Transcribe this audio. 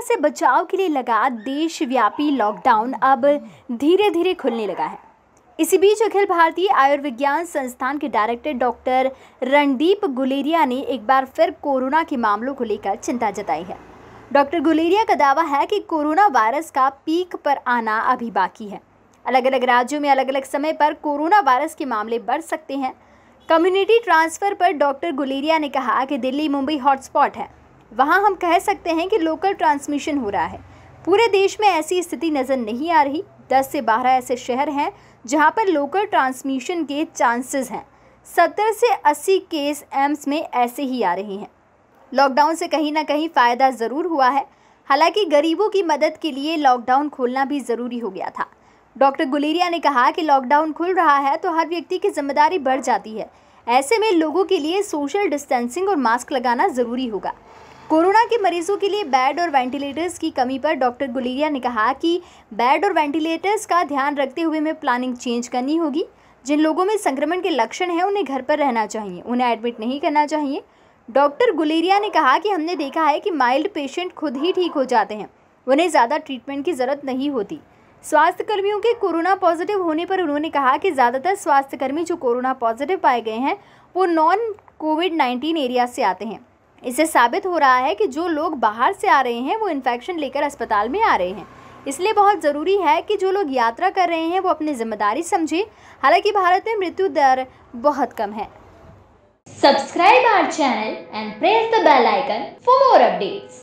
corona से बचाव के लिए लगा देशव्यापी लॉकडाउन अब धीरे धीरे खुलने लगा है इसी बीच अखिल भारतीय आयुर्विज्ञान संस्थान के डायरेक्टर डॉक्टर रणदीप गुलेरिया ने एक बार फिर कोरोना के मामलों को लेकर चिंता जताई है डॉक्टर गुलेरिया का दावा है कि कोरोना वायरस का पीक पर आना अभी बाकी है अलग अलग राज्यों में अलग अलग समय पर कोरोना वायरस के मामले बढ़ सकते हैं कम्युनिटी ट्रांसफ़र पर डॉक्टर गुलेरिया ने कहा कि दिल्ली मुंबई हॉटस्पॉट है वहाँ हम कह सकते हैं कि लोकल ट्रांसमिशन हो रहा है पूरे देश में ऐसी स्थिति नज़र नहीं आ रही दस से बारह ऐसे शहर हैं जहाँ पर लोकल ट्रांसमिशन के चांसेस हैं सत्तर से अस्सी केस एम्स में ऐसे ही आ रहे हैं लॉकडाउन से कहीं ना कहीं फ़ायदा ज़रूर हुआ है हालांकि गरीबों की मदद के लिए लॉकडाउन खोलना भी ज़रूरी हो गया था डॉक्टर गुलेरिया ने कहा कि लॉकडाउन खुल रहा है तो हर व्यक्ति की जिम्मेदारी बढ़ जाती है ऐसे में लोगों के लिए सोशल डिस्टेंसिंग और मास्क लगाना ज़रूरी होगा कोरोना के मरीजों के लिए बेड और वेंटिलेटर्स की कमी पर डॉक्टर गुलेरिया ने कहा कि बेड और वेंटिलेटर्स का ध्यान रखते हुए हमें प्लानिंग चेंज करनी होगी जिन लोगों में संक्रमण के लक्षण हैं उन्हें घर पर रहना चाहिए उन्हें एडमिट नहीं करना चाहिए डॉक्टर गुलेरिया ने कहा कि हमने देखा है कि माइल्ड पेशेंट खुद ही ठीक हो जाते हैं उन्हें ज़्यादा ट्रीटमेंट की ज़रूरत नहीं होती स्वास्थ्यकर्मियों के कोरोना पॉजिटिव होने पर उन्होंने कहा कि ज़्यादातर स्वास्थ्यकर्मी जो कोरोना पॉजिटिव पाए गए हैं वो नॉन कोविड नाइन्टीन एरिया से आते हैं इससे साबित हो रहा है कि जो लोग बाहर से आ रहे हैं वो इन्फेक्शन लेकर अस्पताल में आ रहे हैं इसलिए बहुत ज़रूरी है कि जो लोग यात्रा कर रहे हैं वो अपनी जिम्मेदारी समझें हालांकि भारत में मृत्यु दर बहुत कम है subscribe our channel and press the bell icon for more updates